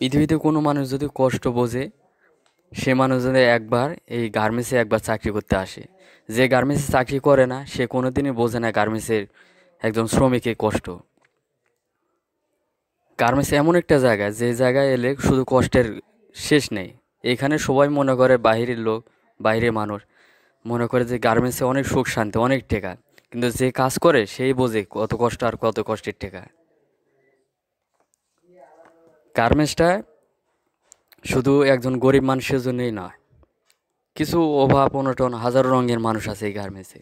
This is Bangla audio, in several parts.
পৃথিবীতে কোনো মানুষ যদি কষ্ট বোঝে সে মানুষ যদি একবার এই গার্মেন্টসে একবার চাকরি করতে আসে যে গার্মেন্টসে চাকরি করে না সে কোনো দিনই বোঝে না গার্মেন্টসের একজন শ্রমিকের কষ্ট গার্মেন্টস এমন একটা জায়গা যে জায়গায় এলে শুধু কষ্টের শেষ নেই এখানে সবাই মনে করে বাহিরের লোক বাইরের মানুষ মনে করে যে গার্মেন্টসে অনেক সুখ শান্তি অনেক টেকা কিন্তু যে কাজ করে সেই বোঝে কত কষ্ট আর কত কষ্টের টেকা গার্মেন্টসটা শুধু একজন গরিব মানুষের জন্যই নয় কিছু অভাব অনটন হাজারো রঙের মানুষ আছে এই গার্মেন্টসে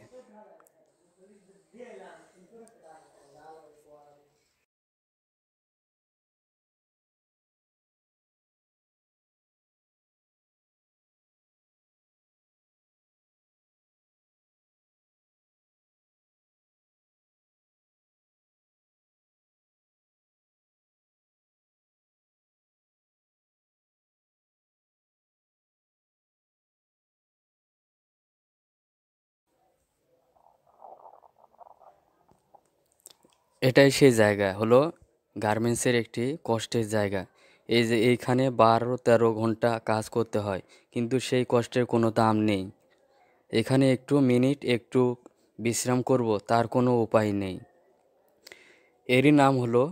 এটাই সেই জায়গা হলো গার্মেন্টসের একটি কষ্টের জায়গা এই যে এইখানে বারো তেরো ঘন্টা কাজ করতে হয় কিন্তু সেই কষ্টের কোনো দাম নেই এখানে একটু মিনিট একটু বিশ্রাম করব তার কোনো উপায় নেই এরই নাম হলো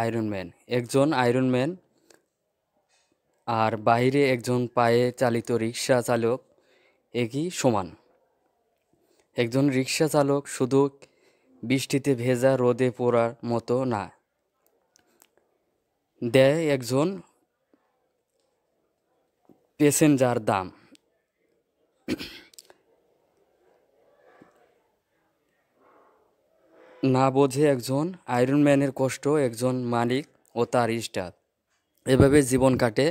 আয়রনম্যান একজন আয়রনম্যান আর বাইরে একজন পায়ে চালিত রিক্সা চালক একই সমান একজন রিক্সা চালক শুধু বৃষ্টিতে ভেজা রোদে পোড়ার মতো না দেয় একজন প্যাসেঞ্জার দাম না বোঝে একজন আয়রন ম্যানের কষ্ট একজন মালিক ও তার ইস্টার এভাবে জীবন কাটে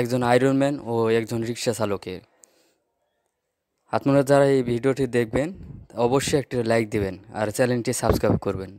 একজন আয়রন ম্যান ও একজন রিক্সা চালকের আপনারা যারা এই ভিডিওটি দেখবেন অবশ্যই একটি লাইক দিবেন আর চ্যানেলটি সাবস্ক্রাইব করবেন